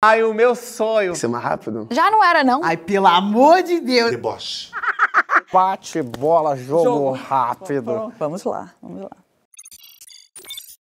Ai, o meu sonho. Isso é mais rápido? Já não era, não. Ai, pelo amor de Deus. Deboche. Bate, bola, jogo, jogo. rápido. Vamos lá, vamos lá.